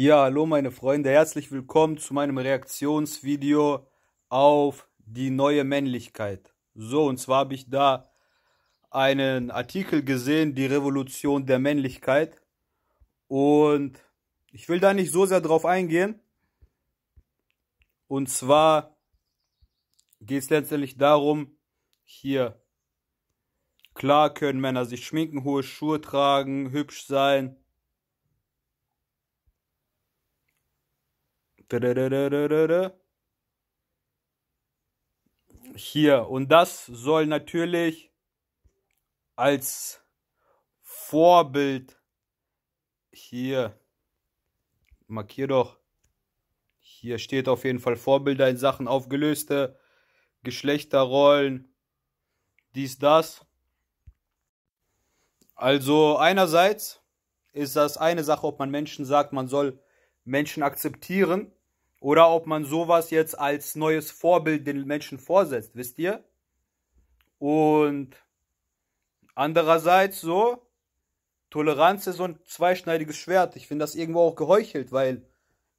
Ja, hallo meine Freunde, herzlich willkommen zu meinem Reaktionsvideo auf die neue Männlichkeit. So, und zwar habe ich da einen Artikel gesehen, die Revolution der Männlichkeit. Und ich will da nicht so sehr drauf eingehen. Und zwar geht es letztendlich darum, hier, klar können Männer sich schminken, hohe Schuhe tragen, hübsch sein, Hier. Und das soll natürlich als Vorbild hier. Markier doch. Hier steht auf jeden Fall Vorbilder in Sachen aufgelöste Geschlechterrollen. Dies, das. Also einerseits ist das eine Sache, ob man Menschen sagt, man soll Menschen akzeptieren oder ob man sowas jetzt als neues Vorbild den Menschen vorsetzt, wisst ihr? Und andererseits so, Toleranz ist so ein zweischneidiges Schwert. Ich finde das irgendwo auch geheuchelt, weil,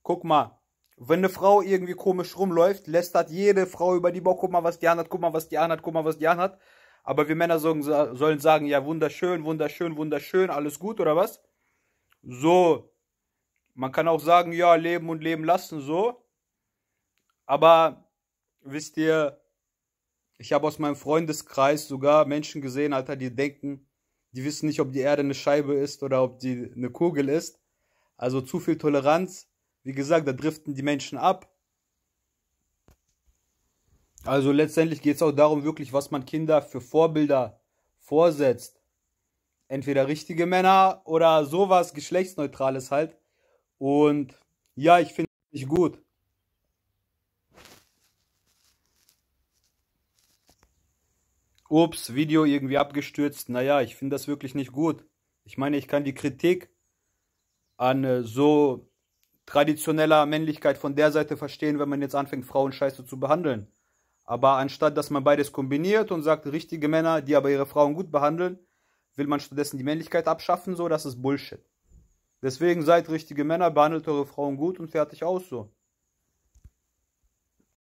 guck mal, wenn eine Frau irgendwie komisch rumläuft, lästert jede Frau über die, Bock, guck mal, was die anhat, guck mal, was die anhat, guck mal, was die anhat. Aber wir Männer sollen sagen, ja, wunderschön, wunderschön, wunderschön, alles gut, oder was? So, man kann auch sagen, ja, leben und leben lassen, so. Aber wisst ihr, ich habe aus meinem Freundeskreis sogar Menschen gesehen, Alter, die denken, die wissen nicht, ob die Erde eine Scheibe ist oder ob die eine Kugel ist. Also zu viel Toleranz. Wie gesagt, da driften die Menschen ab. Also letztendlich geht es auch darum, wirklich, was man Kinder für Vorbilder vorsetzt. Entweder richtige Männer oder sowas Geschlechtsneutrales halt. Und ja, ich finde mich gut. Ups, Video irgendwie abgestürzt. Naja, ich finde das wirklich nicht gut. Ich meine, ich kann die Kritik an äh, so traditioneller Männlichkeit von der Seite verstehen, wenn man jetzt anfängt, Frauen scheiße zu behandeln. Aber anstatt, dass man beides kombiniert und sagt, richtige Männer, die aber ihre Frauen gut behandeln, will man stattdessen die Männlichkeit abschaffen, so, das ist Bullshit. Deswegen seid richtige Männer, behandelt eure Frauen gut und fertig aus so.